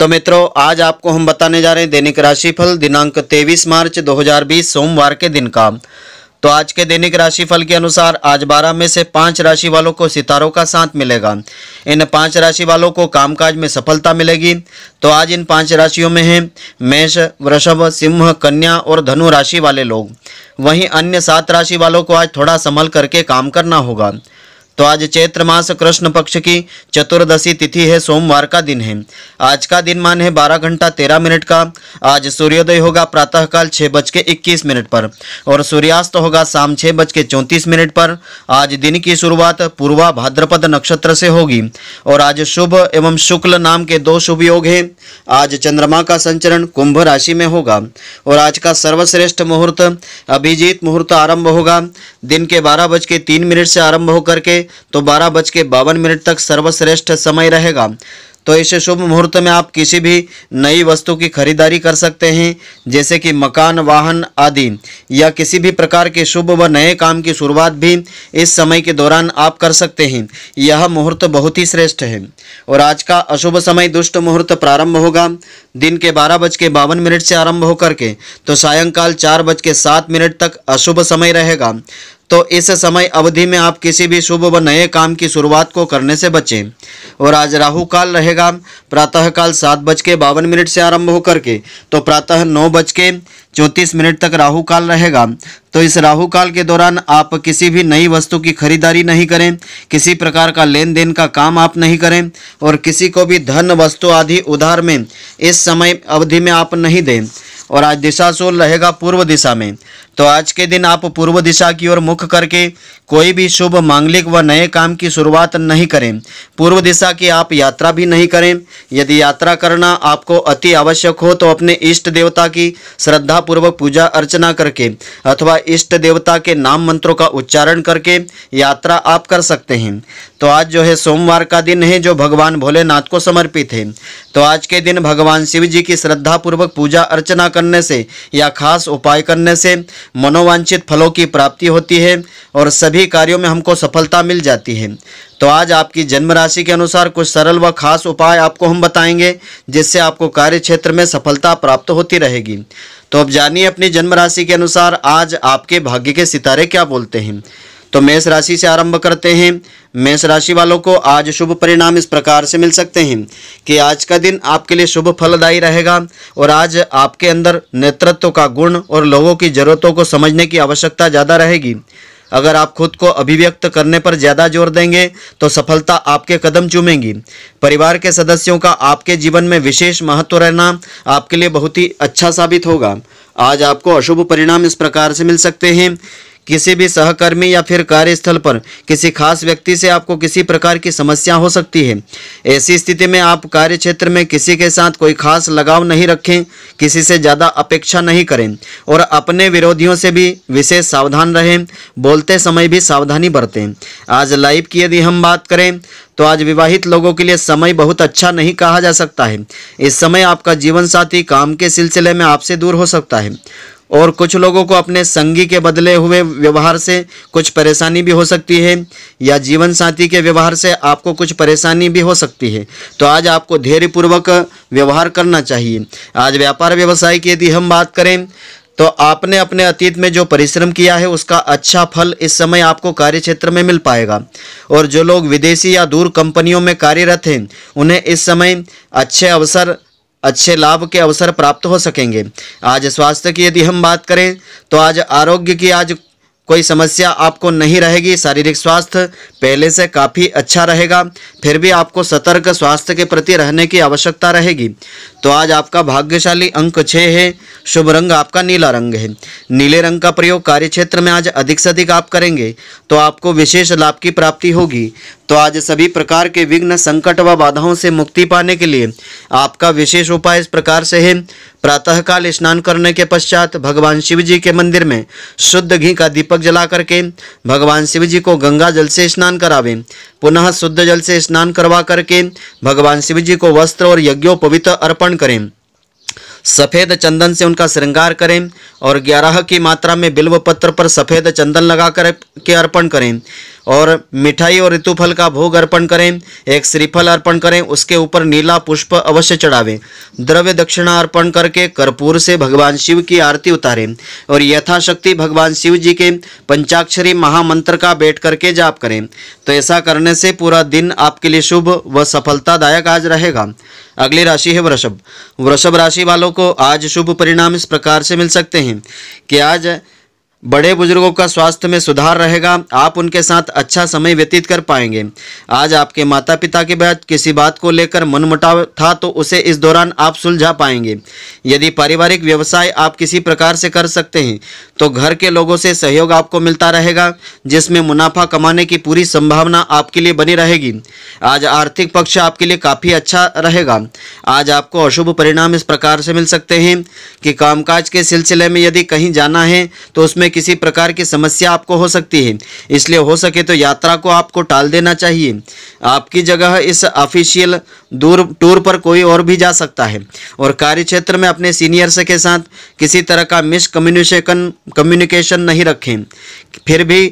तो मित्रों आज आपको हम बताने जा रहे हैं दैनिक राशिफल दिनांक 23 मार्च 2020 सोमवार के दिन का तो आज के दैनिक राशिफल के अनुसार आज बारह में से पांच राशि वालों को सितारों का साथ मिलेगा इन पांच राशि वालों को कामकाज में सफलता मिलेगी तो आज इन पांच राशियों में हैं मेष वृषभ सिंह कन्या और धनु राशि वाले लोग वहीं अन्य सात राशि वालों को आज थोड़ा संभल करके काम करना होगा तो आज चैत्र मास कृष्ण पक्ष की चतुर्दशी तिथि है सोमवार का दिन है आज का दिन मान है बारह घंटा तेरह मिनट का आज सूर्योदय होगा प्रातःकाल छः बज के इक्कीस मिनट पर और सूर्यास्त होगा शाम छः बज के चौंतीस मिनट पर आज दिन की शुरुआत पूर्वा भाद्रपद नक्षत्र से होगी और आज शुभ एवं शुक्ल नाम के दो शुभ योग हैं आज चंद्रमा का संचरण कुंभ राशि में होगा और आज का सर्वश्रेष्ठ मुहूर्त अभिजीत मुहूर्त आरंभ होगा दिन के बारह बज के तीन मिनट से आरंभ होकर के तो बारह बज के बावन मिनट तक सर्वश्रेष्ठ समय रहेगा तो इस शुभ मुहूर्त में आप किसी भी नई वस्तु की खरीदारी कर सकते हैं जैसे कि मकान वाहन आदि या किसी भी प्रकार के शुभ व नए काम की शुरुआत भी इस समय के दौरान आप कर सकते हैं यह मुहूर्त बहुत ही श्रेष्ठ है और आज का अशुभ समय दुष्ट मुहूर्त प्रारंभ होगा दिन के बारह बज के बावन मिनट से आरंभ होकर के तो सायंकाल चार बज के सात मिनट तक अशुभ समय रहेगा तो इस समय अवधि में आप किसी भी शुभ व नए काम की शुरुआत को करने से बचें और आज राहु काल रहेगा प्रातःकाल सात बज के बावन मिनट से आरंभ होकर के तो प्रातः नौ बज के चौंतीस मिनट तक राहु काल रहेगा तो इस राहु काल के दौरान आप किसी भी नई वस्तु की खरीदारी नहीं करें किसी प्रकार का लेन देन का काम आप नहीं करें और किसी को भी धन वस्तु आदि उधार में इस समय अवधि में आप नहीं दें और आज दिशा शूल रहेगा पूर्व दिशा में तो आज के दिन आप पूर्व दिशा की ओर मुख करके कोई भी शुभ मांगलिक व नए काम की शुरुआत नहीं करें पूर्व दिशा की आप यात्रा भी नहीं करें यदि यात्रा करना आपको अति आवश्यक हो तो अपने इष्ट देवता की श्रद्धापूर्वक पूजा अर्चना करके अथवा इष्ट देवता के नाम मंत्रों का उच्चारण करके यात्रा आप कर सकते हैं तो आज जो है सोमवार का दिन है जो भगवान भोलेनाथ को समर्पित है तो आज के दिन भगवान शिव जी की श्रद्धापूर्वक पूजा अर्चना करने से या खास उपाय करने से मनोवांछित फलों की प्राप्ति होती है और सभी कार्यों में हमको सफलता मिल जाती है तो आज आपकी जन्म राशि के अनुसार कुछ सरल व खास उपाय आपको हम बताएंगे जिससे आपको कार्य क्षेत्र में सफलता प्राप्त होती रहेगी तो अब जानिए अपनी जन्म राशि के अनुसार आज आपके भाग्य के सितारे क्या बोलते हैं तो मेष राशि से आरंभ करते हैं मेष राशि वालों को आज शुभ परिणाम इस प्रकार से मिल सकते हैं कि आज का दिन आपके लिए शुभ फलदायी रहेगा और आज आपके अंदर नेतृत्व का गुण और लोगों की जरूरतों को समझने की आवश्यकता ज़्यादा रहेगी अगर आप खुद को अभिव्यक्त करने पर ज़्यादा जोर देंगे तो सफलता आपके कदम चूमेंगी परिवार के सदस्यों का आपके जीवन में विशेष महत्व रहना आपके लिए बहुत ही अच्छा साबित होगा आज आपको अशुभ परिणाम इस प्रकार से मिल सकते हैं किसी भी सहकर्मी या फिर कार्यस्थल पर किसी खास व्यक्ति से आपको किसी प्रकार की समस्या हो सकती है ऐसी स्थिति में आप कार्य क्षेत्र में किसी के साथ कोई खास लगाव नहीं रखें किसी से ज़्यादा अपेक्षा नहीं करें और अपने विरोधियों से भी विशेष सावधान रहें बोलते समय भी सावधानी बरतें आज लाइव की यदि हम बात करें तो आज विवाहित लोगों के लिए समय बहुत अच्छा नहीं कहा जा सकता है इस समय आपका जीवन साथी काम के सिलसिले में आपसे दूर हो सकता है और कुछ लोगों को अपने संगी के बदले हुए व्यवहार से कुछ परेशानी भी हो सकती है या जीवन साथी के व्यवहार से आपको कुछ परेशानी भी हो सकती है तो आज आपको धैर्यपूर्वक व्यवहार करना चाहिए आज व्यापार व्यवसाय की यदि हम बात करें तो आपने अपने अतीत में जो परिश्रम किया है उसका अच्छा फल इस समय आपको कार्य क्षेत्र में मिल पाएगा और जो लोग विदेशी या दूर कंपनियों में कार्यरत हैं उन्हें इस समय अच्छे अवसर अच्छे लाभ के अवसर प्राप्त हो सकेंगे आज स्वास्थ्य की यदि हम बात करें तो आज आरोग्य की आज कोई समस्या आपको नहीं रहेगी शारीरिक स्वास्थ्य पहले से काफ़ी अच्छा रहेगा फिर भी आपको सतर्क स्वास्थ्य के प्रति रहने की आवश्यकता रहेगी तो आज आपका भाग्यशाली अंक छः है शुभ रंग आपका नीला रंग है नीले रंग का प्रयोग कार्य क्षेत्र में आज अधिक से अधिक आप करेंगे तो आपको विशेष लाभ की प्राप्ति होगी तो आज सभी प्रकार के विघ्न संकट व बाधाओं से मुक्ति पाने के लिए आपका विशेष उपाय इस प्रकार से है प्रातःकाल स्नान करने के पश्चात भगवान शिव जी के मंदिर में शुद्ध घी का दीपक जला करके भगवान शिव जी को गंगा जल से स्नान करावें पुनः शुद्ध जल से स्नान करवा करके भगवान शिव जी को वस्त्र और यज्ञोपवित अर्पण करें सफ़ेद चंदन से उनका श्रृंगार करें और ग्यारह की मात्रा में बिल्व पत्र पर सफ़ेद चंदन लगा कर के अर्पण करें और मिठाई और ऋतुफल का भोग अर्पण करें एक श्रीफल अर्पण करें उसके ऊपर नीला पुष्प अवश्य चढ़ावें द्रव्य दक्षिणा अर्पण करके कर्पूर से भगवान शिव की आरती उतारें और यथाशक्ति भगवान शिव जी के पंचाक्षरी महामंत्र का बैठ करके जाप करें तो ऐसा करने से पूरा दिन आपके लिए शुभ व सफलतादायक आज रहेगा अगली राशि है वृषभ वृषभ राशि वालों को आज शुभ परिणाम इस प्रकार से मिल सकते हैं कि आज बड़े बुजुर्गों का स्वास्थ्य में सुधार रहेगा आप उनके साथ अच्छा समय व्यतीत कर पाएंगे आज आपके माता पिता के बाद किसी बात को लेकर मनमुटाव था तो उसे इस दौरान आप सुलझा पाएंगे यदि पारिवारिक व्यवसाय आप किसी प्रकार से कर सकते हैं तो घर के लोगों से सहयोग आपको मिलता रहेगा जिसमें मुनाफा कमाने की पूरी संभावना आपके लिए बनी रहेगी आज आर्थिक पक्ष आपके लिए काफ़ी अच्छा रहेगा आज आपको अशुभ परिणाम इस प्रकार से मिल सकते हैं कि कामकाज के सिलसिले में यदि कहीं जाना है तो उसमें में किसी प्रकार की समस्या आपको हो सकती है इसलिए हो सके तो यात्रा को आपको टाल देना चाहिए आपकी जगह इस ऑफिशियल दूर टूर पर कोई और भी जा सकता है और कार्य क्षेत्र में अपने सीनियर्स के साथ किसी तरह का मिस कम्युनिकेशन कम्युनिकेशन नहीं रखें फिर भी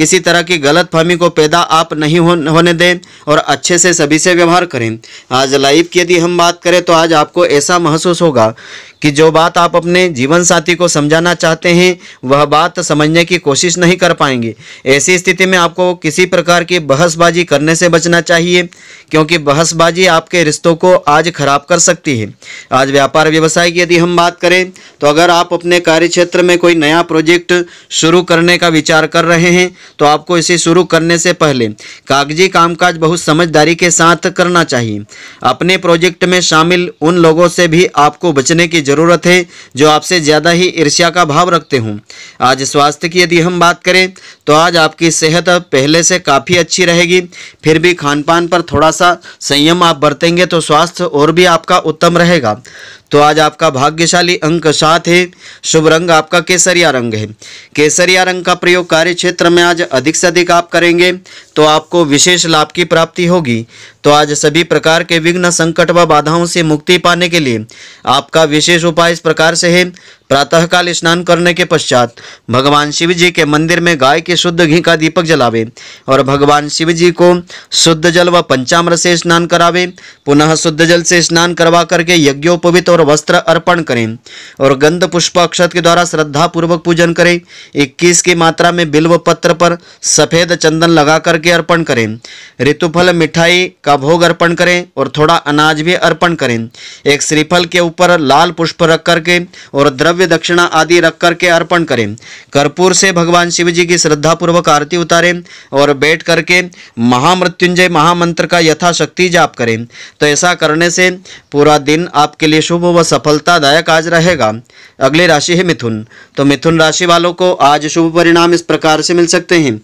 किसी तरह की गलत फहमी को पैदा आप नहीं होने दें और अच्छे से सभी से व्यवहार करें आज लाइव की यदि हम बात करें तो आज आपको ऐसा महसूस होगा कि जो बात आप अपने जीवन साथी को समझाना चाहते हैं वह बात समझने की कोशिश नहीं कर पाएंगे ऐसी स्थिति में आपको किसी प्रकार की बहसबाजी करने से बचना चाहिए क्योंकि बहसबाजी आपके रिश्तों को आज खराब कर सकती है आज व्यापार व्यवसाय की यदि हम बात करें तो अगर आप अपने कार्य क्षेत्र में कोई नया प्रोजेक्ट शुरू करने का विचार कर रहे हैं तो आपको इसे शुरू करने से पहले कागजी कामकाज बहुत समझदारी के साथ करना चाहिए अपने प्रोजेक्ट में शामिल उन लोगों से भी आपको बचने की जरूरत ज़रूरत है जो आपसे ज़्यादा ही ईर्ष्या का भाव रखते हों आज स्वास्थ्य की यदि हम बात करें तो आज आपकी सेहत पहले से काफ़ी अच्छी रहेगी फिर भी खान पान पर थोड़ा सा संयम आप बरतेंगे तो स्वास्थ्य और भी आपका उत्तम रहेगा तो आज आपका भाग्यशाली अंक सात है शुभ रंग आपका केसरिया रंग है केसरिया रंग का प्रयोग कार्य क्षेत्र में आज अधिक से अधिक आप करेंगे तो आपको विशेष लाभ की प्राप्ति होगी तो आज सभी प्रकार के विघ्न संकट व बाधाओं से मुक्ति पाने के लिए आपका विशेष उपाय इस प्रकार से है प्रातःकाल स्नान करने के पश्चात भगवान शिव जी के मंदिर में गाय के शुद्ध घी का दीपक जलावे और भगवान शिव जी को शुद्ध जल व पंचामृत से स्नान करावे पुनः शुद्ध जल से स्नान करवा करके यज्ञोपवित और वस्त्र अर्पण करें और गंध पुष्प अक्षत के द्वारा श्रद्धापूर्वक पूजन करें इक्कीस की मात्रा में बिल्व पत्र पर सफेद चंदन लगा करके अर्पण करें ऋतुफल मिठाई का भोग अर्पण करें और थोड़ा अनाज भी अर्पण करें एक श्रीफल के ऊपर लाल पुष्प रख करके और द्रव द्रव्य दक्षिणा आदि रख करके अर्पण करें कर्पूर से भगवान शिव जी की श्रद्धापूर्वक आरती उतारें और बैठ करके महामृत्युंजय महामंत्र का यथाशक्ति जाप करें तो ऐसा करने से पूरा दिन आपके लिए शुभ व सफलतादायक आज रहेगा अगली राशि है मिथुन तो मिथुन राशि वालों को आज शुभ परिणाम इस प्रकार से मिल सकते हैं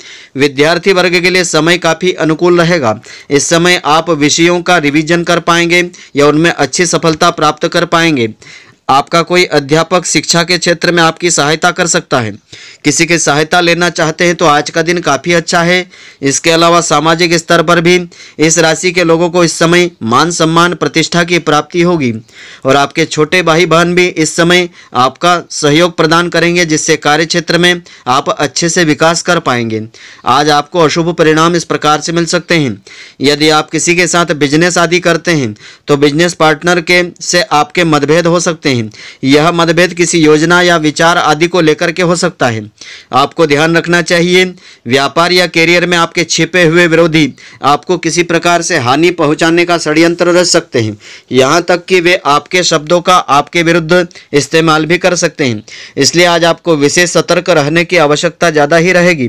विद्यार्थी वर्ग के लिए समय काफ़ी अनुकूल रहेगा इस समय आप विषयों का रिवीजन कर पाएंगे या उनमें अच्छी सफलता प्राप्त कर पाएंगे आपका कोई अध्यापक शिक्षा के क्षेत्र में आपकी सहायता कर सकता है किसी की सहायता लेना चाहते हैं तो आज का दिन काफ़ी अच्छा है इसके अलावा सामाजिक स्तर पर भी इस राशि के लोगों को इस समय मान सम्मान प्रतिष्ठा की प्राप्ति होगी और आपके छोटे भाई बहन भी इस समय आपका सहयोग प्रदान करेंगे जिससे कार्य क्षेत्र में आप अच्छे से विकास कर पाएंगे आज आपको अशुभ परिणाम इस प्रकार से मिल सकते हैं यदि आप किसी के साथ बिजनेस आदि करते हैं तो बिजनेस पार्टनर के से आपके मतभेद हो सकते हैं नहीं यह मतभेद किसी योजना या विचार आदि को लेकर के हो सकता है आपको ध्यान रखना चाहिए व्यापार या कैरियर में आपके छिपे हुए विरोधी आपको किसी प्रकार से हानि पहुंचाने का षड्यंत्र रच सकते हैं यहाँ तक कि वे आपके शब्दों का आपके विरुद्ध इस्तेमाल भी कर सकते हैं इसलिए आज आपको विशेष सतर्क रहने की आवश्यकता ज़्यादा ही रहेगी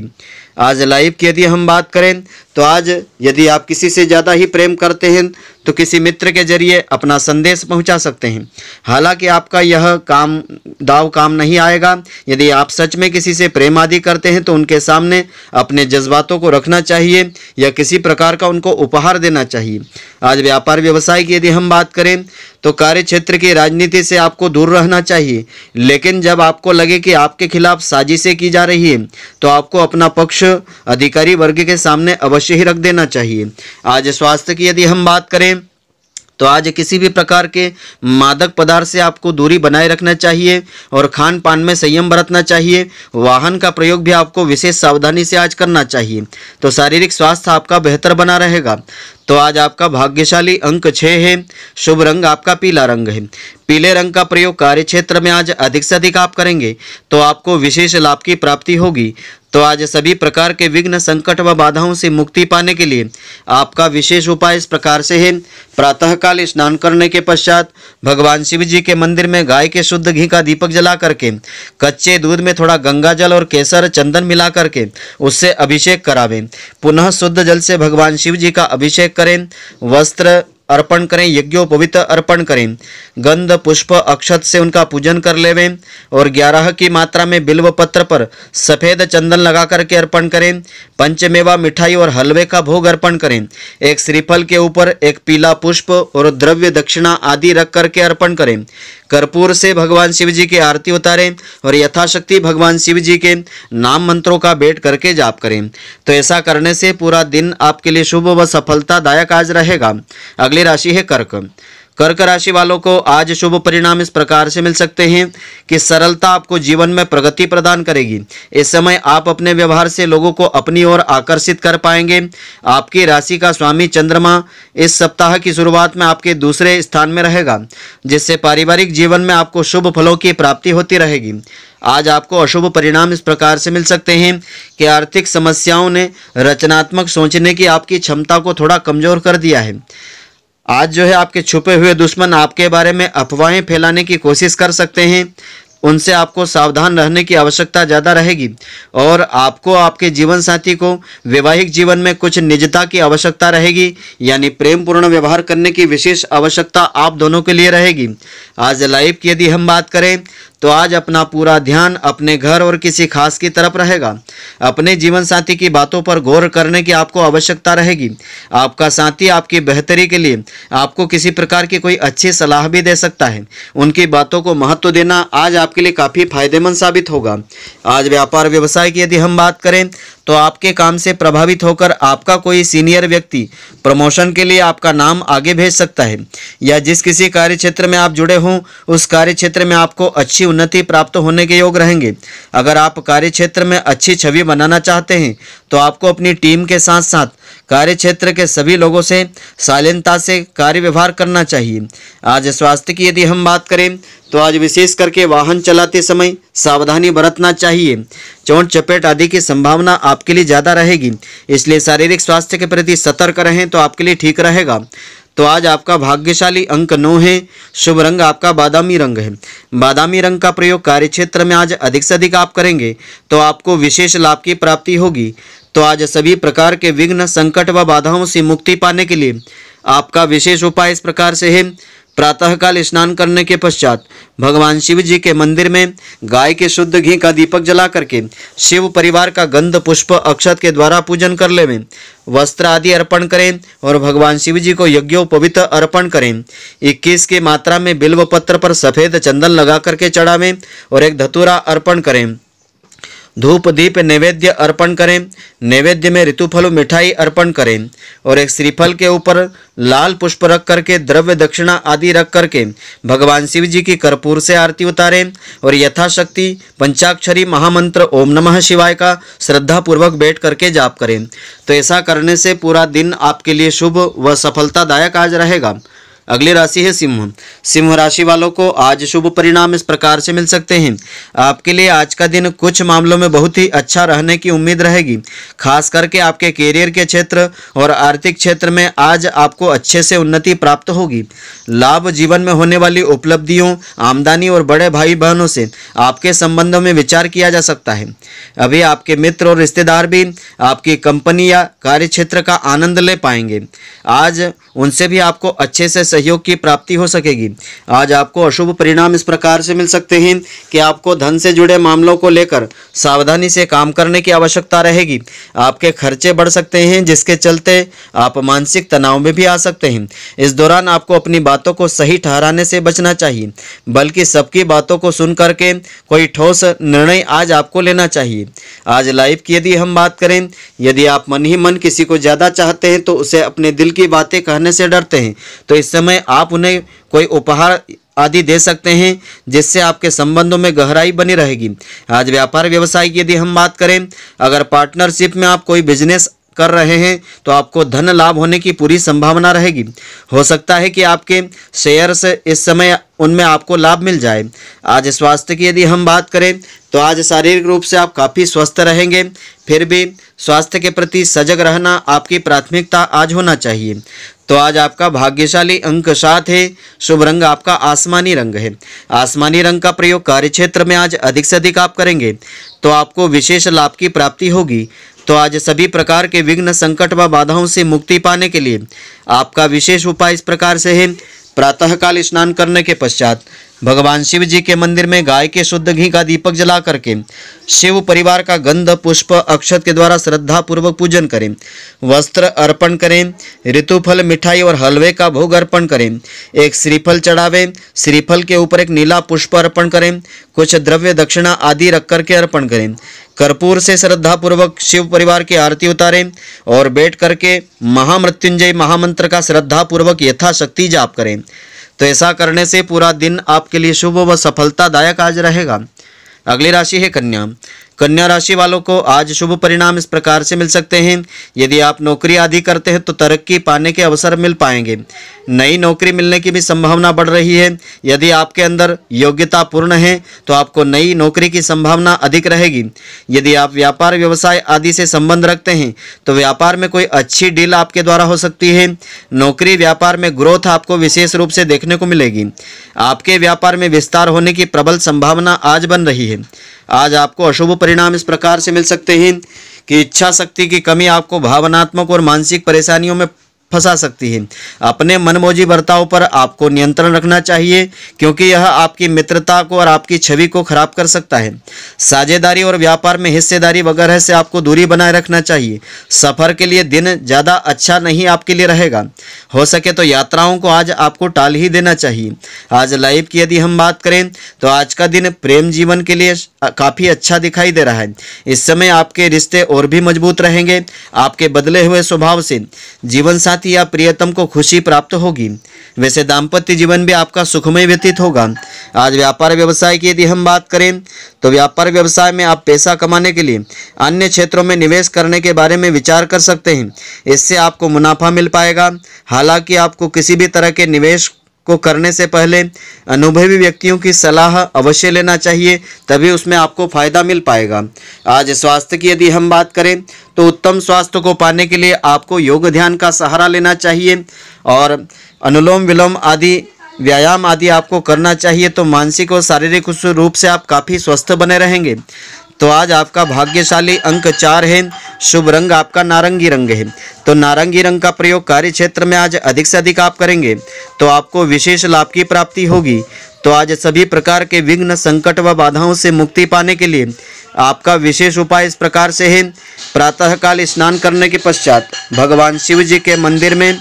आज लाइव की यदि हम बात करें तो आज यदि आप किसी से ज़्यादा ही प्रेम करते हैं तो किसी मित्र के जरिए अपना संदेश पहुंचा सकते हैं हालांकि आपका यह काम दाव काम नहीं आएगा यदि आप सच में किसी से प्रेम आदि करते हैं तो उनके सामने अपने जज्बातों को रखना चाहिए या किसी प्रकार का उनको उपहार देना चाहिए आज व्यापार व्यवसाय की यदि हम बात करें तो कार्य क्षेत्र की राजनीति से आपको दूर रहना चाहिए लेकिन जब आपको लगे कि आपके खिलाफ साजिशें की जा रही है तो आपको अपना पक्ष अधिकारी वर्ग के सामने अवश्य ही रख देना चाहिए आज स्वास्थ्य की यदि हम बात करें तो आज किसी भी प्रकार के मादक पदार्थ से आपको दूरी बनाए रखना चाहिए और खान पान में संयम बरतना चाहिए वाहन का प्रयोग भी आपको विशेष सावधानी से आज करना चाहिए तो शारीरिक स्वास्थ्य आपका बेहतर बना रहेगा तो आज आपका भाग्यशाली अंक छः है शुभ रंग आपका पीला रंग है पीले रंग का प्रयोग कार्य क्षेत्र में आज अधिक से अधिक आप करेंगे तो आपको विशेष लाभ की प्राप्ति होगी तो आज सभी प्रकार के विघ्न संकट व बाधाओं से मुक्ति पाने के लिए आपका विशेष उपाय इस प्रकार से है प्रातःकाल स्नान करने के पश्चात भगवान शिव जी के मंदिर में गाय के शुद्ध घी का दीपक जला करके कच्चे दूध में थोड़ा गंगा जल और केसर चंदन मिला करके उससे अभिषेक करावें पुनः शुद्ध जल से भगवान शिव जी का अभिषेक करें वस्त्र अर्पण करें यज्ञोपवित अर्पण करें गंध पुष्प अक्षत से उनका पूजन कर लेवें और ग्यारह की मात्रा में बिल्व पत्र पर सफ़ेद चंदन लगा करके अर्पण करें पंचमेवा मिठाई और हलवे का भोग अर्पण करें एक श्रीफल के ऊपर एक पीला पुष्प और द्रव्य दक्षिणा आदि रख करके अर्पण करें कर्पूर से भगवान शिव जी की आरती उतारें और यथाशक्ति भगवान शिव जी के नाम मंत्रों का भेंट करके जाप करें तो ऐसा करने से पूरा दिन आपके लिए शुभ व सफलतादायक आज रहेगा अगली राशि है कर्क कर्क राशि वालों को आज शुभ परिणाम इस प्रकार से मिल सकते हैं कि सरलता आपको जीवन में प्रगति प्रदान करेगी इस समय आप अपने व्यवहार से लोगों को अपनी ओर आकर्षित कर पाएंगे आपकी राशि का स्वामी चंद्रमा इस सप्ताह की शुरुआत में आपके दूसरे स्थान में रहेगा जिससे पारिवारिक जीवन में आपको शुभ फलों की प्राप्ति होती रहेगी आज आपको अशुभ परिणाम इस प्रकार से मिल सकते हैं कि आर्थिक समस्याओं ने रचनात्मक सोचने की आपकी क्षमता को थोड़ा कमजोर कर दिया है आज जो है आपके छुपे हुए दुश्मन आपके बारे में अफवाहें फैलाने की कोशिश कर सकते हैं उनसे आपको सावधान रहने की आवश्यकता ज़्यादा रहेगी और आपको आपके जीवन साथी को वैवाहिक जीवन में कुछ निजता की आवश्यकता रहेगी यानी प्रेम पूर्ण व्यवहार करने की विशेष आवश्यकता आप दोनों के लिए रहेगी आज लाइफ की यदि हम बात करें तो आज अपना पूरा ध्यान अपने घर और किसी खास की तरफ रहेगा अपने जीवन साथी की बातों पर गौर करने की आपको आवश्यकता रहेगी आपका साथी आपकी बेहतरी के लिए आपको किसी प्रकार की कोई अच्छी सलाह भी दे सकता है उनकी बातों को महत्व देना आज आपके लिए काफ़ी फायदेमंद साबित होगा आज व्यापार व्यवसाय की यदि हम बात करें तो आपके काम से प्रभावित होकर आपका कोई सीनियर व्यक्ति प्रमोशन के लिए आपका नाम आगे भेज सकता है या जिस किसी कार्य क्षेत्र में आप जुड़े हों उस कार्य क्षेत्र में आपको अच्छी उन्नति प्राप्त होने के योग रहेंगे अगर आप कार्य क्षेत्र में अच्छी छवि बनाना चाहते हैं तो आपको अपनी टीम के साथ साथ कार्य क्षेत्र के सभी लोगों से शालीनता से कार्य व्यवहार करना चाहिए आज स्वास्थ्य की यदि हम बात करें तो आज विशेष करके वाहन चलाते समय सावधानी बरतना चाहिए चोट चपेट आदि की संभावना आपके लिए ज़्यादा रहेगी इसलिए शारीरिक स्वास्थ्य के प्रति सतर्क रहें तो आपके लिए ठीक रहेगा तो आज आपका भाग्यशाली अंक नौ है शुभ रंग आपका बादामी रंग है बादामी रंग का प्रयोग कार्य क्षेत्र में आज अधिक से अधिक आप करेंगे तो आपको विशेष लाभ की प्राप्ति होगी तो आज सभी प्रकार के विघ्न संकट व बाधाओं से मुक्ति पाने के लिए आपका विशेष उपाय इस प्रकार से है प्रातःकाल स्नान करने के पश्चात भगवान शिव जी के मंदिर में गाय के शुद्ध घी का दीपक जला करके शिव परिवार का गंध पुष्प अक्षत के द्वारा पूजन कर लेवें वस्त्र आदि अर्पण करें और भगवान शिव जी को यज्ञोपवित अर्पण करें 21 के मात्रा में बिल्व पत्र पर सफ़ेद चंदन लगा करके चढ़ावें और एक धतूरा अर्पण करें धूप दीप नैवेद्य अर्पण करें नैवेद्य में ऋतुफल मिठाई अर्पण करें और एक श्रीफल के ऊपर लाल पुष्प रख करके द्रव्य दक्षिणा आदि रख करके भगवान शिव जी की कर्पूर से आरती उतारें और यथाशक्ति पंचाक्षरी महामंत्र ओम नमः शिवाय का श्रद्धापूर्वक बैठ करके जाप करें तो ऐसा करने से पूरा दिन आपके लिए शुभ व सफलतादायक आज रहेगा अगली राशि है सिंह सिंह राशि वालों को आज शुभ परिणाम इस प्रकार से मिल सकते हैं आपके लिए आज का दिन कुछ मामलों में बहुत ही अच्छा रहने की उम्मीद रहेगी खास करके आपके करियर के क्षेत्र और आर्थिक क्षेत्र में आज आपको अच्छे से उन्नति प्राप्त होगी लाभ जीवन में होने वाली उपलब्धियों आमदनी और बड़े भाई बहनों से आपके संबंधों में विचार किया जा सकता है अभी आपके मित्र और रिश्तेदार भी आपकी कंपनी या कार्य का आनंद ले पाएंगे आज उनसे भी आपको अच्छे से सहयोग की प्राप्ति हो सकेगी आज आपको अशुभ परिणाम इस प्रकार से मिल सकते हैं कि आपको धन से जुड़े मामलों को लेकर सावधानी से काम करने की आवश्यकता रहेगी आपके खर्चे बढ़ सकते हैं जिसके चलते आप मानसिक तनाव में भी आ सकते हैं इस दौरान आपको अपनी बातों को सही ठहराने से बचना चाहिए बल्कि सबकी बातों को सुन करके कोई ठोस निर्णय आज आपको लेना चाहिए आज लाइफ की यदि हम बात करें यदि आप मन ही मन किसी को ज़्यादा चाहते हैं तो उसे अपने दिल की बातें कहने से डरते हैं तो इससे समय आप उन्हें कोई उपहार आदि दे सकते हैं जिससे आपके संबंधों में गहराई बनी रहेगी आज व्यापार व्यवसाय की यदि हम बात करें अगर पार्टनरशिप में आप कोई बिजनेस कर रहे हैं तो आपको धन लाभ होने की पूरी संभावना रहेगी हो सकता है कि आपके शेयर से इस समय उनमें आपको लाभ मिल जाए आज स्वास्थ्य की यदि हम बात करें तो आज शारीरिक रूप से आप काफ़ी स्वस्थ रहेंगे फिर भी स्वास्थ्य के प्रति सजग रहना आपकी प्राथमिकता आज होना चाहिए तो आज आपका भाग्यशाली अंक सात है शुभ रंग आपका आसमानी रंग है आसमानी रंग का प्रयोग कार्य क्षेत्र में आज अधिक से अधिक आप करेंगे तो आपको विशेष लाभ की प्राप्ति होगी तो आज सभी प्रकार के विघ्न संकट व बाधाओं से मुक्ति पाने के लिए आपका विशेष उपाय इस प्रकार से है प्रातःकाल स्नान करने के पश्चात भगवान शिव जी के मंदिर में गाय के शुद्ध घी का दीपक जला करके शिव परिवार का गंध पुष्प अक्षत के द्वारा श्रद्धा पूर्वक पूजन करें वस्त्र अर्पण करें ऋतुफल मिठाई और हलवे का भोग अर्पण करें एक श्रीफल चढ़ावे श्रीफल के ऊपर एक नीला पुष्प अर्पण करें कुछ द्रव्य दक्षिणा आदि रख करके अर्पण करें कर्पूर से श्रद्धापूर्वक शिव परिवार की आरती उतारें और बैठ करके महामृत्युंजय महामंत्र का श्रद्धापूर्वक यथाशक्ति जाप करें तो ऐसा करने से पूरा दिन आपके लिए शुभ व सफलतादायक आज रहेगा अगली राशि है कन्या कन्या राशि वालों को आज शुभ परिणाम इस प्रकार से मिल सकते हैं यदि आप नौकरी आदि करते हैं तो तरक्की पाने के अवसर मिल पाएंगे नई नौकरी मिलने की भी संभावना बढ़ रही है यदि आपके अंदर योग्यता पूर्ण है तो आपको नई नौकरी की संभावना अधिक रहेगी यदि आप व्यापार व्यवसाय आदि से संबंध रखते हैं तो व्यापार में कोई अच्छी डील आपके द्वारा हो सकती है नौकरी व्यापार में ग्रोथ आपको विशेष रूप से देखने को मिलेगी आपके व्यापार में विस्तार होने की प्रबल संभावना आज बन रही है आज आपको अशुभ परिणाम इस प्रकार से मिल सकते हैं कि इच्छा शक्ति की कमी आपको भावनात्मक और मानसिक परेशानियों में फंसा सकती है अपने मनमोजी बर्ताव पर आपको नियंत्रण रखना चाहिए क्योंकि यह आपकी मित्रता को और आपकी छवि को खराब कर सकता है साझेदारी और व्यापार में हिस्सेदारी वगैरह से आपको दूरी बनाए रखना चाहिए सफ़र के लिए दिन ज़्यादा अच्छा नहीं आपके लिए रहेगा हो सके तो यात्राओं को आज आपको टाल ही देना चाहिए आज लाइफ की यदि हम बात करें तो आज का दिन प्रेम जीवन के लिए काफ़ी अच्छा दिखाई दे रहा है इस समय आपके रिश्ते और भी मजबूत रहेंगे आपके बदले हुए स्वभाव से जीवन साथी साथ या प्रियतम को खुशी प्राप्त होगी वैसे दाम्पत्य जीवन भी आपका सुखमय व्यतीत होगा आज व्यापार व्यवसाय की यदि हम बात करें तो व्यापार व्यवसाय में आप पैसा कमाने के लिए अन्य क्षेत्रों में निवेश करने के बारे में विचार कर सकते हैं इससे आपको मुनाफा मिल पाएगा हालांकि आपको किसी भी तरह के निवेश को करने से पहले अनुभवी व्यक्तियों की सलाह अवश्य लेना चाहिए तभी उसमें आपको फ़ायदा मिल पाएगा आज स्वास्थ्य की यदि हम बात करें तो उत्तम स्वास्थ्य को पाने के लिए आपको योग ध्यान का सहारा लेना चाहिए और अनुलोम विलोम आदि व्यायाम आदि आपको करना चाहिए तो मानसिक और शारीरिक रूप से आप काफ़ी स्वस्थ बने रहेंगे तो आज आपका भाग्यशाली अंक चार है शुभ रंग आपका नारंगी रंग है तो नारंगी रंग का प्रयोग कार्य क्षेत्र में आज अधिक से अधिक आप करेंगे तो आपको विशेष लाभ की प्राप्ति होगी तो आज सभी प्रकार के विघ्न संकट व बाधाओं से मुक्ति पाने के लिए आपका विशेष उपाय इस प्रकार से है प्रातःकाल स्नान करने के पश्चात भगवान शिव जी के मंदिर में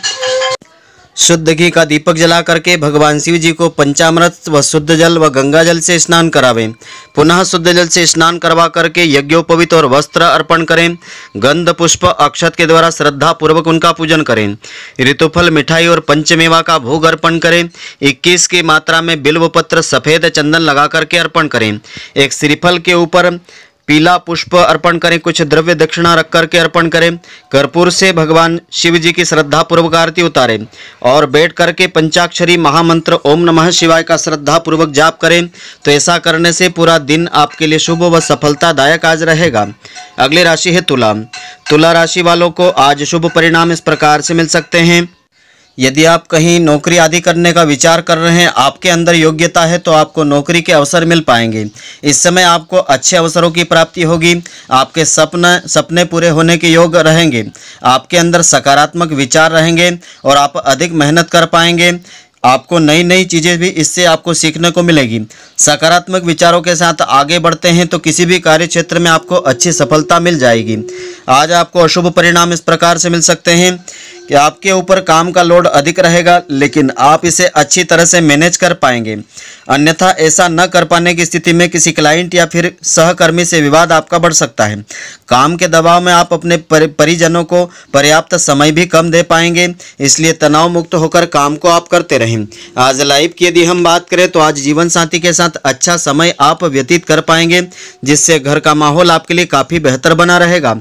शुद्ध घी का दीपक जला करके भगवान शिव जी को पंचामृत व शुद्ध जल व गंगा जल से स्नान करावें पुनः शुद्ध जल से स्नान करवा करके यज्ञोपवित और वस्त्र अर्पण करें गंध पुष्प अक्षत के द्वारा श्रद्धा पूर्वक उनका पूजन करें ऋतुफल मिठाई और पंचमेवा का भोग अर्पण करें इक्कीस की मात्रा में बिल्व पत्र सफेद चंदन लगा करके अर्पण करें एक श्रीफल के ऊपर पीला पुष्प अर्पण करें कुछ द्रव्य दक्षिणा रख करके अर्पण करें कर्पूर से भगवान शिव जी की श्रद्धा पूर्वक आरती उतारें और बैठ करके पंचाक्षरी महामंत्र ओम नमः शिवाय का श्रद्धा पूर्वक जाप करें तो ऐसा करने से पूरा दिन आपके लिए शुभ व सफलतादायक आज रहेगा अगली राशि है तुला तुला राशि वालों को आज शुभ परिणाम इस प्रकार से मिल सकते हैं यदि आप कहीं नौकरी आदि करने का विचार कर रहे हैं आपके अंदर योग्यता है तो आपको नौकरी के अवसर मिल पाएंगे इस समय आपको अच्छे अवसरों की प्राप्ति होगी आपके सपने सपने पूरे होने के योग रहेंगे आपके अंदर सकारात्मक विचार रहेंगे और आप अधिक मेहनत कर पाएंगे आपको नई नई चीज़ें भी इससे आपको सीखने को मिलेगी सकारात्मक विचारों के साथ आगे बढ़ते हैं तो किसी भी कार्य क्षेत्र में आपको अच्छी सफलता मिल जाएगी आज आपको अशुभ परिणाम इस प्रकार से मिल सकते हैं कि आपके ऊपर काम का लोड अधिक रहेगा लेकिन आप इसे अच्छी तरह से मैनेज कर पाएंगे अन्यथा ऐसा न कर पाने की स्थिति में किसी क्लाइंट या फिर सहकर्मी से विवाद आपका बढ़ सकता है काम के दबाव में आप अपने परिजनों को पर्याप्त समय भी कम दे पाएंगे इसलिए तनाव मुक्त होकर काम को आप करते रहें आज लाइफ की यदि हम बात करें तो आज जीवन साथी के साथ अच्छा समय आप व्यतीत कर पाएंगे जिससे घर का माहौल आपके लिए काफ़ी बेहतर बना रहेगा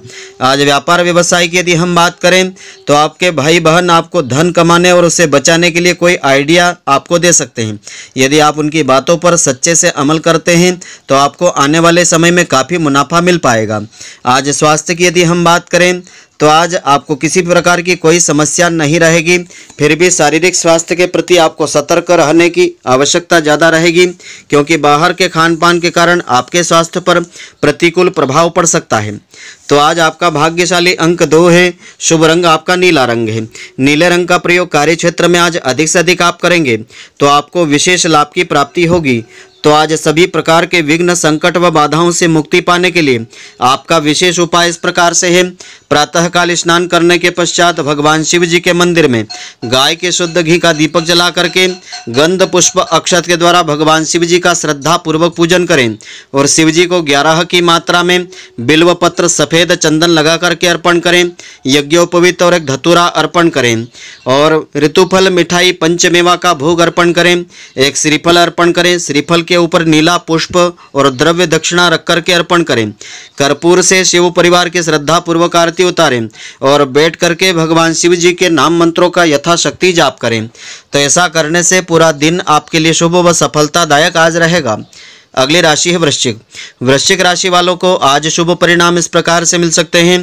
आज व्यापार व्यवसाय की यदि हम बात करें तो आपके भाई बहन आपको धन कमाने और उसे बचाने के लिए कोई आइडिया आपको दे सकते हैं यदि आप उनकी की बातों पर सच्चे से अमल करते हैं तो आपको आने वाले समय में काफ़ी मुनाफा मिल पाएगा आज स्वास्थ्य की यदि हम बात करें तो आज आपको किसी प्रकार की कोई समस्या नहीं रहेगी फिर भी शारीरिक स्वास्थ्य के प्रति आपको सतर्क रहने की आवश्यकता ज़्यादा रहेगी क्योंकि बाहर के खान पान के कारण आपके स्वास्थ्य पर प्रतिकूल प्रभाव पड़ सकता है तो आज आपका भाग्यशाली अंक दो है शुभ रंग आपका नीला रंग है नीले रंग का प्रयोग कार्य क्षेत्र में आज अधिक से अधिक आप करेंगे तो आपको विशेष लाभ की प्राप्ति होगी तो आज सभी प्रकार के विघ्न संकट व बाधाओं से मुक्ति पाने के लिए आपका विशेष उपाय इस प्रकार से है प्रातःकाल स्नान करने के पश्चात भगवान शिव जी के मंदिर में गाय के शुद्ध घी का दीपक जला करके गंध पुष्प अक्षत के द्वारा भगवान शिव जी का श्रद्धा पूर्वक पूजन करें और शिव जी को ग्यारह की मात्रा में बिल्व पत्र सफेद चंदन लगा करके अर्पण करें यज्ञोपवित और एक धतुरा अर्पण करें और ऋतुफल मिठाई पंचमेवा का भोग अर्पण करें एक श्रीफल अर्पण करें श्रीफल के ऊपर नीला पुष्प और द्रव्य दक्षिणा रख करके अर्पण करें कर्पूर से शिव परिवार के श्रद्धा पूर्वक आरती उतारें और बैठ करके भगवान शिव जी के नाम मंत्रों का यथाशक्ति जाप करें तो ऐसा करने से पूरा दिन आपके लिए शुभ व सफलतादायक आज रहेगा अगली राशि है वृश्चिक वृश्चिक राशि वालों को आज शुभ परिणाम इस प्रकार से मिल सकते हैं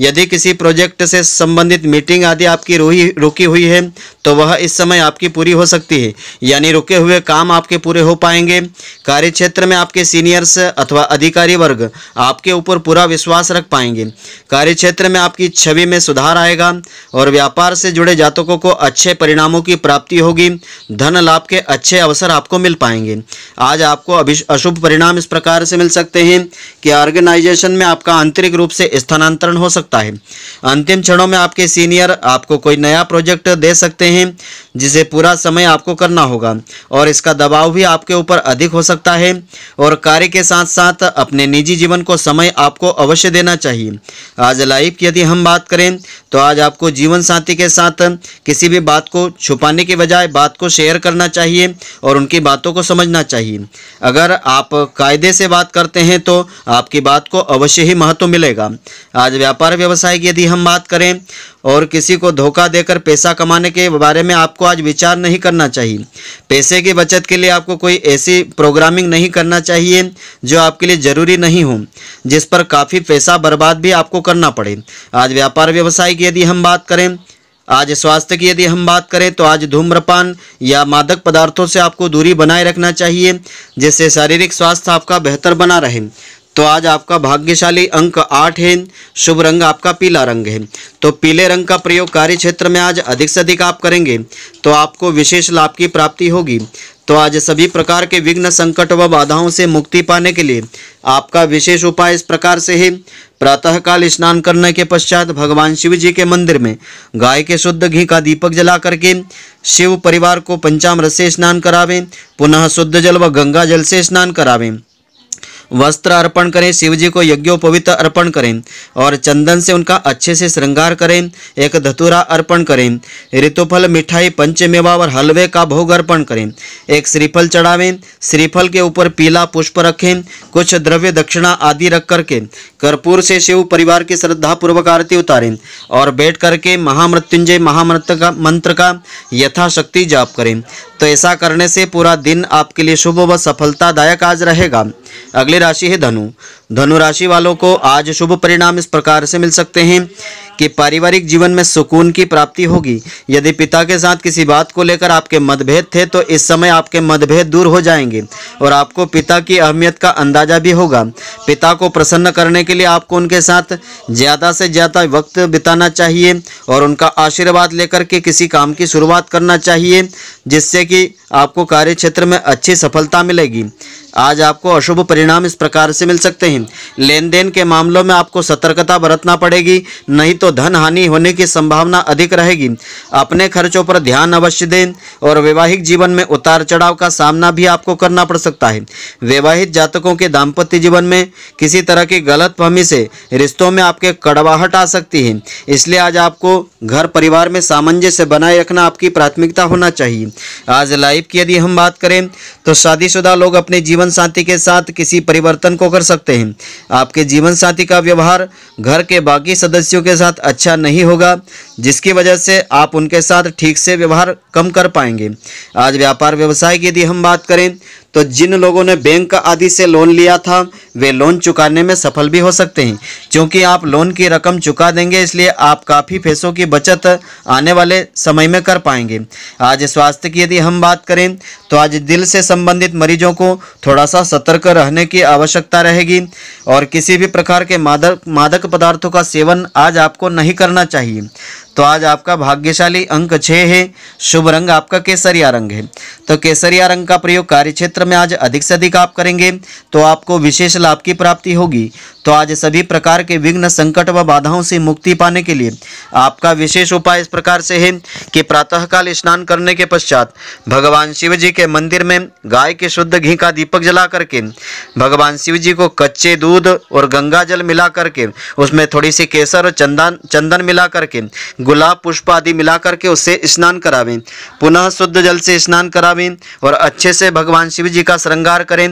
यदि किसी प्रोजेक्ट से संबंधित मीटिंग आदि आपकी रोही रुकी हुई है तो वह इस समय आपकी पूरी हो सकती है यानी रुके हुए काम आपके पूरे हो पाएंगे कार्य क्षेत्र में आपके सीनियर्स अथवा अधिकारी वर्ग आपके ऊपर पूरा विश्वास रख पाएंगे कार्य क्षेत्र में आपकी छवि में सुधार आएगा और व्यापार से जुड़े जातकों को अच्छे परिणामों की प्राप्ति होगी धन लाभ के अच्छे अवसर आपको मिल पाएंगे आज आपको अशुभ परिणाम इस प्रकार से मिल सकते हैं कि ऑर्गेनाइजेशन में आपका आंतरिक रूप से स्थानांतरण हो सकता सकता है अंतिम क्षणों में आपके सीनियर आपको कोई नया प्रोजेक्ट दे सकते हैं जिसे पूरा समय आपको करना होगा और इसका दबाव भी आपके ऊपर अधिक हो सकता है और कार्य के साथ साथ अपने निजी जीवन को समय आपको अवश्य देना चाहिए आज लाइफ की यदि हम बात करें तो आज आपको जीवन साथी के साथ किसी भी बात को छुपाने के बजाय बात को शेयर करना चाहिए और उनकी बातों को समझना चाहिए अगर आप कायदे से बात करते हैं तो आपकी बात को अवश्य ही महत्व मिलेगा आज व्यापार व्यवसाय की यदि हम बात करें और किसी को धोखा देकर पैसा कमाने के बारे में आपको आज विचार नहीं करना चाहिए पैसे की बचत के लिए आपको कोई ऐसी प्रोग्रामिंग नहीं करना चाहिए जो आपके लिए ज़रूरी नहीं हो जिस पर काफ़ी पैसा बर्बाद भी आपको करना पड़े आज व्यापार व्यवसाय की यदि हम बात करें आज स्वास्थ्य की यदि हम बात करें तो आज धूम्रपान या मादक पदार्थों से आपको दूरी बनाए रखना चाहिए जिससे शारीरिक स्वास्थ्य आपका बेहतर बना रहे तो आज आपका भाग्यशाली अंक आठ है शुभ रंग आपका पीला रंग है तो पीले रंग का प्रयोग कार्य क्षेत्र में आज अधिक से अधिक आप करेंगे तो आपको विशेष लाभ की प्राप्ति होगी तो आज सभी प्रकार के विघ्न संकट व बाधाओं से मुक्ति पाने के लिए आपका विशेष उपाय इस प्रकार से है प्रातःकाल स्नान करने के पश्चात भगवान शिव जी के मंदिर में गाय के शुद्ध घी का दीपक जला करके शिव परिवार को पंचामृत से स्नान करावें पुनः शुद्ध जल व गंगा जल से स्नान करावें वस्त्र अर्पण करें शिव जी को यज्ञोपवित अर्पण करें और चंदन से उनका अच्छे से श्रृंगार करें एक धतुरा अर्पण करें ऋतुफल मिठाई पंचमेवा और हलवे का भोग अर्पण करें एक श्रीफल चढ़ावें श्रीफल के ऊपर पीला पुष्प रखें कुछ द्रव्य दक्षिणा आदि रख करके कर्पूर से शिव परिवार की श्रद्धापूर्वक आरती उतारें और बैठ करके महामृत्युंजय महामृत का मंत्र का यथाशक्ति जाप करें तो ऐसा करने से पूरा दिन आपके लिए शुभ व सफलतादायक आज रहेगा अगले पहली राशि है धनु धनु राशि वालों को आज शुभ परिणाम इस प्रकार से मिल सकते हैं कि पारिवारिक जीवन में सुकून की प्राप्ति होगी यदि पिता के साथ किसी बात को लेकर आपके मतभेद थे तो इस समय आपके मतभेद दूर हो जाएंगे और आपको पिता की अहमियत का अंदाजा भी होगा पिता को प्रसन्न करने के लिए आपको उनके साथ ज़्यादा से ज़्यादा वक्त बिताना चाहिए और उनका आशीर्वाद लेकर के किसी काम की शुरुआत करना चाहिए जिससे कि आपको कार्य में अच्छी सफलता मिलेगी आज आपको अशुभ परिणाम इस प्रकार से मिल सकते हैं लेन देन के मामलों में आपको सतर्कता बरतना पड़ेगी नहीं तो धन हानि होने की संभावना अधिक रहेगी अपने खर्चों पर ध्यान अवश्य दें और वैवाहिक जीवन में उतार चढ़ाव का सामना भी आपको करना पड़ सकता है वैवाहिक जातकों के दाम्पत्य जीवन में किसी तरह की गलत से रिश्तों में आपके कड़वाहट आ सकती है इसलिए आज आपको घर परिवार में सामंजस्य बनाए रखना आपकी प्राथमिकता होना चाहिए आज लाइफ की यदि हम बात करें तो शादीशुदा लोग अपने जीवन जीवन साथी के साथ किसी परिवर्तन को कर सकते हैं आपके जीवन साथी का व्यवहार घर के बाकी सदस्यों के साथ अच्छा नहीं होगा जिसकी वजह से आप उनके साथ ठीक से व्यवहार कम कर पाएंगे आज व्यापार व्यवसाय की यदि हम बात करें तो जिन लोगों ने बैंक आदि से लोन लिया था वे लोन चुकाने में सफल भी हो सकते हैं क्योंकि आप लोन की रकम चुका देंगे इसलिए आप काफ़ी पैसों की बचत आने वाले समय में कर पाएंगे आज स्वास्थ्य की यदि हम बात करें तो आज दिल से संबंधित मरीजों को थोड़ा थोड़ा सा सतर्क रहने की आवश्यकता रहेगी और किसी भी प्रकार के मादक मादक पदार्थों का सेवन आज आपको नहीं करना चाहिए तो आज आपका भाग्यशाली अंक छः है शुभ रंग आपका केसरिया रंग है तो केसरिया रंग का प्रयोग कार्य क्षेत्र में आज अधिक से अधिक आप करेंगे तो आपको विशेष लाभ की प्राप्ति होगी तो आज सभी प्रकार के विघ्न संकट व बाधाओं से मुक्ति पाने के लिए आपका विशेष उपाय इस प्रकार से है कि प्रातःकाल स्नान करने के पश्चात भगवान शिव जी के मंदिर में गाय के शुद्ध घी का दीपक जला करके भगवान शिव जी को कच्चे दूध और गंगा जल मिला करके उसमें थोड़ी सी केसर और चंदन चंदन मिला करके गुलाब पुष्प आदि मिला करके उससे स्नान करावें पुनः शुद्ध जल से स्नान करावें और अच्छे से भगवान शिव जी का श्रृंगार करें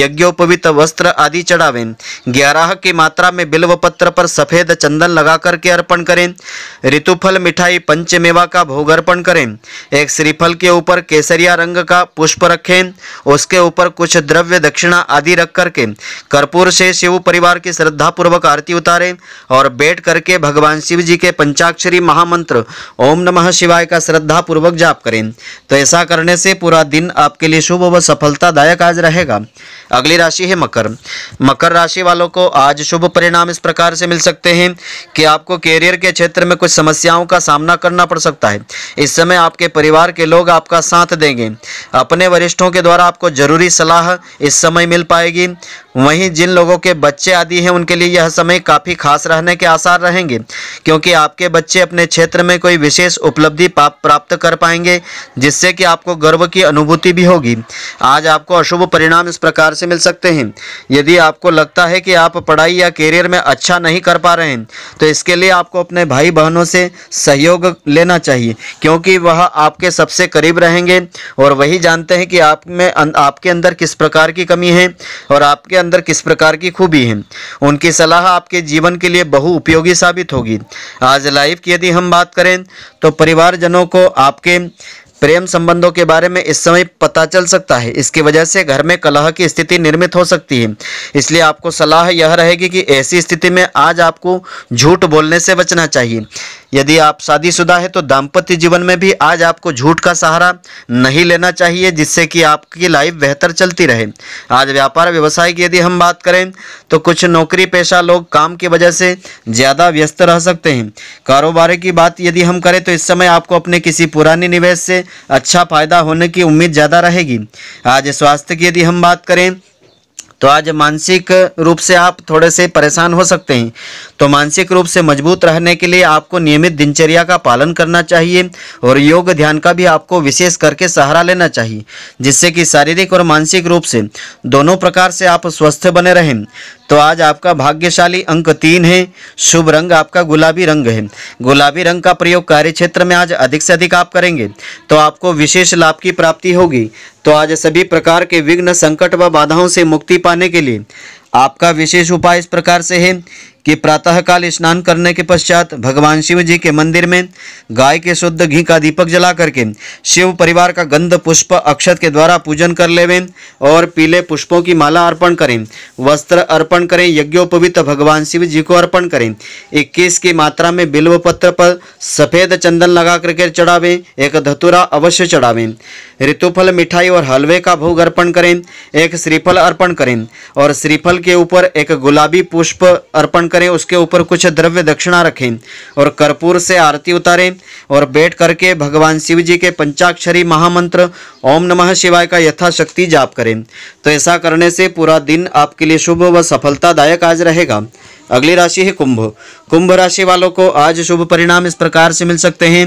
यज्ञोपवित वस्त्र आदि चढ़ावें ग्यारह की मात्रा में बिल्व पत्र पर सफ़ेद चंदन लगा करके अर्पण करें ऋतुफल मिठाई पंचमेवा का भोग अर्पण करें एक श्रीफल के ऊपर केसरिया रंग का पुष्प रखें उसके ऊपर कुछ द्रव्य दक्षिणा आदि रख करके कर्पूर से शिव परिवार की श्रद्धापूर्वक आरती उतारें और बैठ करके भगवान शिव जी के पंचाक्षरी महा महामंत्र ओम नमः शिवाय का श्रद्धा पूर्वक जाप करें तो ऐसा करने से पूरा दिन आपके लिए शुभ व सफलतादायक आज रहेगा अगली राशि है मकर मकर राशि वालों को आज शुभ परिणाम इस प्रकार से मिल सकते हैं कि आपको कैरियर के क्षेत्र में कुछ समस्याओं का सामना करना पड़ सकता है इस समय आपके परिवार के लोग आपका साथ देंगे अपने वरिष्ठों के द्वारा आपको जरूरी सलाह इस समय मिल पाएगी वहीं जिन लोगों के बच्चे आदि हैं उनके लिए यह समय काफ़ी खास रहने के आसार रहेंगे क्योंकि आपके बच्चे अपने क्षेत्र में कोई विशेष उपलब्धि प्राप्त कर पाएंगे जिससे कि आपको गर्व की अनुभूति भी होगी आज आपको अशुभ परिणाम इस प्रकार से मिल सकते हैं यदि आपको लगता है कि आप पढ़ाई या करियर में अच्छा नहीं कर पा रहे हैं तो इसके लिए आपको अपने भाई बहनों से सहयोग लेना चाहिए क्योंकि वह आपके सबसे करीब रहेंगे और वही जानते हैं कि आप में आपके अंदर किस प्रकार की कमी है और आपके अंदर किस प्रकार की खूबी है उनकी सलाह आपके जीवन के लिए बहु उपयोगी साबित होगी आज लाइफ की यदि हम हम बात करें तो परिवारजनों को आपके प्रेम संबंधों के बारे में इस समय पता चल सकता है इसकी वजह से घर में कलह की स्थिति निर्मित हो सकती है इसलिए आपको सलाह यह रहेगी कि ऐसी स्थिति में आज आपको झूठ बोलने से बचना चाहिए यदि आप शादीशुदा है तो दाम्पत्य जीवन में भी आज आपको झूठ का सहारा नहीं लेना चाहिए जिससे कि आपकी लाइफ बेहतर चलती रहे आज व्यापार व्यवसाय की यदि हम बात करें तो कुछ नौकरी पेशा लोग काम की वजह से ज़्यादा व्यस्त रह सकते हैं कारोबार की बात यदि हम करें तो इस समय आपको अपने किसी पुराने निवेश से अच्छा फ़ायदा होने की उम्मीद ज़्यादा रहेगी आज स्वास्थ्य की यदि हम बात करें तो आज मानसिक रूप से आप थोड़े से परेशान हो सकते हैं तो मानसिक रूप से मजबूत रहने के लिए आपको नियमित दिनचर्या का पालन करना चाहिए और योग ध्यान का भी आपको विशेष करके सहारा लेना चाहिए जिससे कि शारीरिक और मानसिक रूप से दोनों प्रकार से आप स्वस्थ बने रहें तो आज आपका भाग्यशाली अंक तीन है शुभ रंग आपका गुलाबी रंग है गुलाबी रंग का प्रयोग कार्य क्षेत्र में आज अधिक से अधिक आप करेंगे तो आपको विशेष लाभ की प्राप्ति होगी तो आज सभी प्रकार के विघ्न संकट व बाधाओं से मुक्ति पाने के लिए आपका विशेष उपाय इस प्रकार से है कि प्रातःकाल स्नान करने के पश्चात भगवान शिव जी के मंदिर में गाय के शुद्ध घी का दीपक जला करके शिव परिवार का गंध पुष्प अक्षत के द्वारा पूजन कर लेवें और पीले पुष्पों की माला अर्पण करें वस्त्र अर्पण करें यज्ञोपवित भगवान शिव जी को अर्पण करें इक्कीस की मात्रा में बिल्व पत्र पर सफ़ेद चंदन लगा करके चढ़ावें एक धतुरा अवश्य चढ़ावें ऋतुफल मिठाई और हलवे का भोग अर्पण करें एक श्रीफल अर्पण करें और श्रीफल के ऊपर एक गुलाबी पुष्प अर्पण करें उसके ऊपर कुछ द्रव्य दक्षिणा रखें और कर्पूर से आरती उतारें और बैठ करके भगवान शिव जी के पंचाक्षरी महामंत्र ओम नमः शिवाय का यथाशक्ति जाप करें तो ऐसा करने से पूरा दिन आपके लिए शुभ व सफलतादायक आज रहेगा अगली राशि है कुंभ कुंभ राशि वालों को आज शुभ परिणाम इस प्रकार से मिल सकते हैं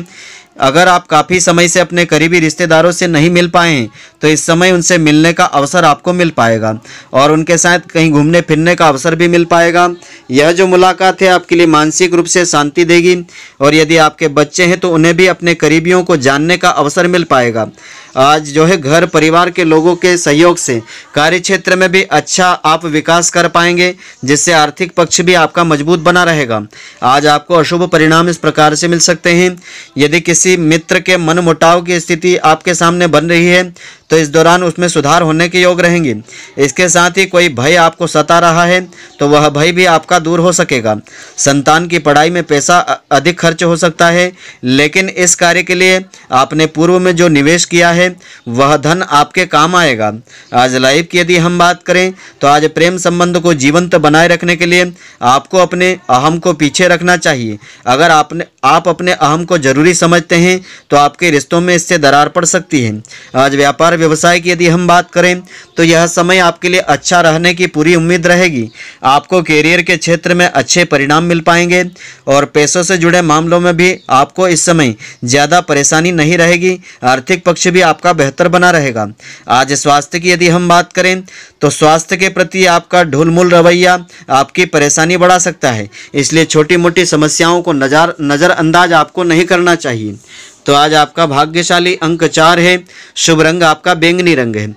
अगर आप काफ़ी समय से अपने करीबी रिश्तेदारों से नहीं मिल पाए तो इस समय उनसे मिलने का अवसर आपको मिल पाएगा और उनके साथ कहीं घूमने फिरने का अवसर भी मिल पाएगा यह जो मुलाकात है आपके लिए मानसिक रूप से शांति देगी और यदि आपके बच्चे हैं तो उन्हें भी अपने करीबियों को जानने का अवसर मिल पाएगा आज जो है घर परिवार के लोगों के सहयोग से कार्य क्षेत्र में भी अच्छा आप विकास कर पाएंगे जिससे आर्थिक पक्ष भी आपका मजबूत बना रहेगा आज आपको अशुभ परिणाम इस प्रकार से मिल सकते हैं यदि किसी मित्र के मन मुटाव की स्थिति आपके सामने बन रही है तो इस दौरान उसमें सुधार होने के योग रहेंगे इसके साथ ही कोई भय आपको सता रहा है तो वह भय भी आपका दूर हो सकेगा संतान की पढ़ाई में पैसा अधिक खर्च हो सकता है लेकिन इस कार्य के लिए आपने पूर्व में जो निवेश किया है वह धन आपके काम आएगा आज लाइफ की यदि हम बात करें तो आज प्रेम संबंध को जीवंत बनाए रखने के लिए आपको अपने अहम को पीछे रखना चाहिए अगर आपने आप अपने अहम को जरूरी समझते हैं तो आपके रिश्तों में इससे दरार पड़ सकती है आज व्यापार व्यवसाय की यदि हम बात करें तो यह समय आपके लिए अच्छा रहने की पूरी उम्मीद रहेगी आपको कैरियर के क्षेत्र में अच्छे परिणाम मिल पाएंगे और पैसों से जुड़े मामलों में भी आपको इस समय ज़्यादा परेशानी नहीं रहेगी आर्थिक पक्ष भी आपका बेहतर बना रहेगा आज स्वास्थ्य की यदि हम बात करें तो स्वास्थ्य के प्रति आपका ढुलमुल रवैया आपकी परेशानी बढ़ा सकता है इसलिए छोटी मोटी समस्याओं को नजर नजर अंदाज आपको नहीं करना चाहिए तो आज आपका भाग्यशाली अंक चार है शुभ रंग आपका बैंगनी रंग है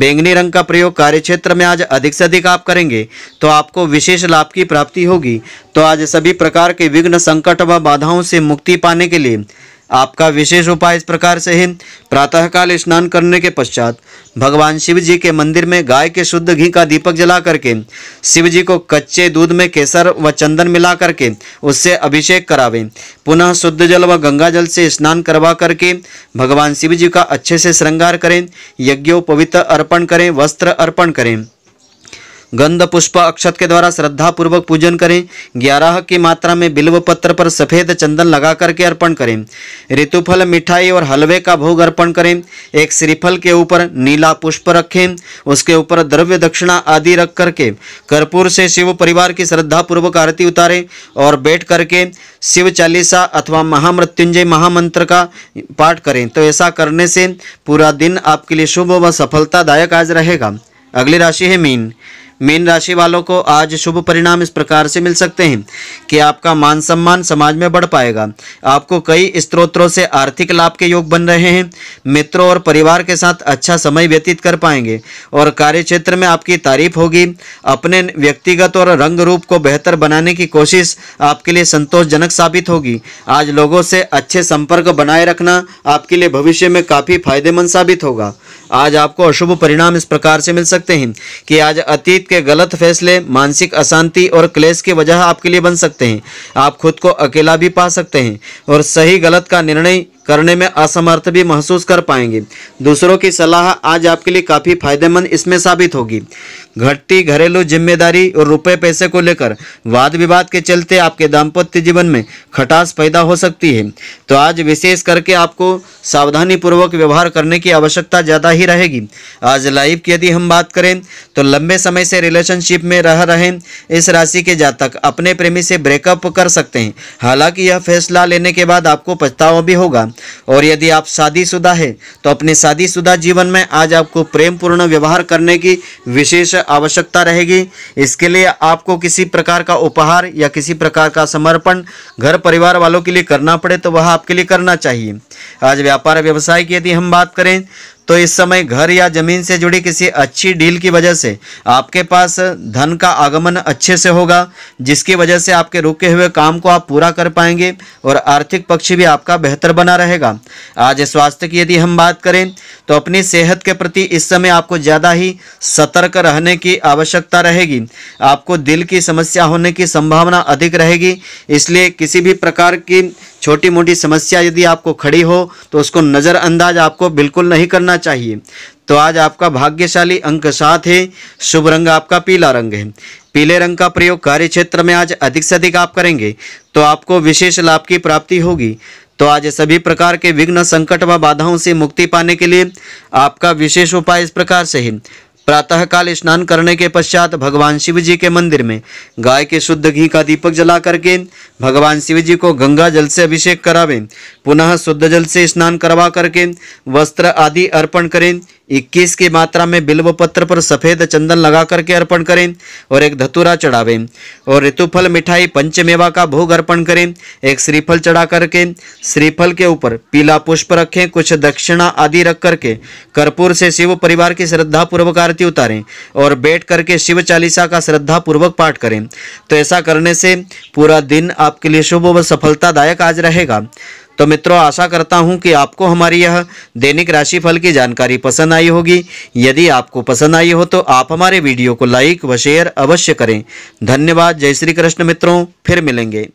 बैंगनी रंग का प्रयोग कार्य क्षेत्र में आज अधिक से अधिक आप करेंगे तो आपको विशेष लाभ की प्राप्ति होगी तो आज सभी प्रकार के विघ्न संकट व बाधाओं से मुक्ति पाने के लिए आपका विशेष उपाय इस प्रकार से है प्रातःकाल स्नान करने के पश्चात भगवान शिव जी के मंदिर में गाय के शुद्ध घी का दीपक जला करके शिव जी को कच्चे दूध में केसर व चंदन मिला करके उससे अभिषेक करावें पुनः शुद्ध जल व गंगा जल से स्नान करवा करके भगवान शिव जी का अच्छे से श्रृंगार करें यज्ञो पवित्र अर्पण करें वस्त्र अर्पण करें गंध पुष्प अक्षत के द्वारा श्रद्धा पूर्वक पूजन करें ग्यारह की मात्रा में बिल्व पत्र पर सफेद चंदन लगा करके अर्पण करें ऋतुफल मिठाई और हलवे का भोग अर्पण करें एक श्रीफल के ऊपर नीला पुष्प रखें उसके ऊपर द्रव्य दक्षिणा आदि रख करके कर्पूर से शिव परिवार की श्रद्धा पूर्वक आरती उतारें और बैठ करके शिव चालीसा अथवा महामृत्युंजय महामंत्र का पाठ करें तो ऐसा करने से पूरा दिन आपके लिए शुभ व सफलतादायक आज रहेगा अगली राशि है मीन मीन राशि वालों को आज शुभ परिणाम इस प्रकार से मिल सकते हैं कि आपका मान सम्मान समाज में बढ़ पाएगा आपको कई स्त्रोत्रों से आर्थिक लाभ के योग बन रहे हैं मित्रों और परिवार के साथ अच्छा समय व्यतीत कर पाएंगे और कार्य क्षेत्र में आपकी तारीफ होगी अपने व्यक्तिगत और रंग रूप को बेहतर बनाने की कोशिश आपके लिए संतोषजनक साबित होगी आज लोगों से अच्छे संपर्क बनाए रखना आपके लिए भविष्य में काफ़ी फायदेमंद साबित होगा आज आपको अशुभ परिणाम इस प्रकार से मिल सकते हैं कि आज अतीत के गलत फैसले मानसिक अशांति और क्लेश की वजह आपके लिए बन सकते हैं आप खुद को अकेला भी पा सकते हैं और सही गलत का निर्णय करने में असमर्थ भी महसूस कर पाएंगे दूसरों की सलाह आज आपके लिए काफ़ी फायदेमंद इसमें साबित होगी घटती घरेलू जिम्मेदारी और रुपए पैसे को लेकर वाद विवाद के चलते आपके दाम्पत्य जीवन में खटास पैदा हो सकती है तो आज विशेष करके आपको सावधानी पूर्वक व्यवहार करने की आवश्यकता ज़्यादा ही रहेगी आज लाइफ की यदि हम बात करें तो लंबे समय से रिलेशनशिप में रह रहे इस राशि के जातक अपने प्रेमी से ब्रेकअप कर सकते हैं हालांकि यह फैसला लेने के बाद आपको पछतावा भी होगा और यदि आप शादीशुदा है तो अपने शादीशुदा जीवन में आज आपको प्रेम पूर्ण व्यवहार करने की विशेष आवश्यकता रहेगी इसके लिए आपको किसी प्रकार का उपहार या किसी प्रकार का समर्पण घर परिवार वालों के लिए करना पड़े तो वह आपके लिए करना चाहिए आज व्यापार व्यवसाय की यदि हम बात करें तो इस समय घर या जमीन से जुड़ी किसी अच्छी डील की वजह से आपके पास धन का आगमन अच्छे से होगा जिसकी वजह से आपके रुके हुए काम को आप पूरा कर पाएंगे और आर्थिक पक्ष भी आपका बेहतर बना रहेगा आज स्वास्थ्य की यदि हम बात करें तो अपनी सेहत के प्रति इस समय आपको ज़्यादा ही सतर्क रहने की आवश्यकता रहेगी आपको दिल की समस्या होने की संभावना अधिक रहेगी इसलिए किसी भी प्रकार की छोटी मोटी समस्या यदि आपको खड़ी हो तो उसको नज़रअंदाज आपको बिल्कुल नहीं करना चाहिए तो आज आपका भाग्यशाली अंक सात है शुभ रंग आपका पीला रंग है पीले रंग का प्रयोग कार्य क्षेत्र में आज अधिक से अधिक आप करेंगे तो आपको विशेष लाभ की प्राप्ति होगी तो आज सभी प्रकार के विघ्न संकट व बाधाओं से मुक्ति पाने के लिए आपका विशेष उपाय इस प्रकार से है प्रातःकाल स्नान करने के पश्चात भगवान शिव जी के मंदिर में गाय के शुद्ध घी का दीपक जला करके भगवान शिव जी को गंगा जल से अभिषेक करावें पुनः शुद्ध जल से स्नान करवा करके वस्त्र आदि अर्पण करें इक्कीस की मात्रा में बिल्व पत्र पर सफ़ेद चंदन लगा करके अर्पण करें और एक धतूरा चढ़ावें और ऋतुफल मिठाई पंचमेवा का भोग अर्पण करें एक श्रीफल चढ़ा करके श्रीफल के ऊपर पीला पुष्प रखें कुछ दक्षिणा आदि रख करके कर्पूर से शिव परिवार की श्रद्धापूर्वक आरती उतारें और बैठ करके शिव चालीसा का श्रद्धापूर्वक पाठ करें तो ऐसा करने से पूरा दिन आपके लिए शुभ व सफलतादायक आज रहेगा तो मित्रों आशा करता हूं कि आपको हमारी यह दैनिक राशिफल की जानकारी पसंद आई होगी यदि आपको पसंद आई हो तो आप हमारे वीडियो को लाइक व शेयर अवश्य करें धन्यवाद जय श्री कृष्ण मित्रों फिर मिलेंगे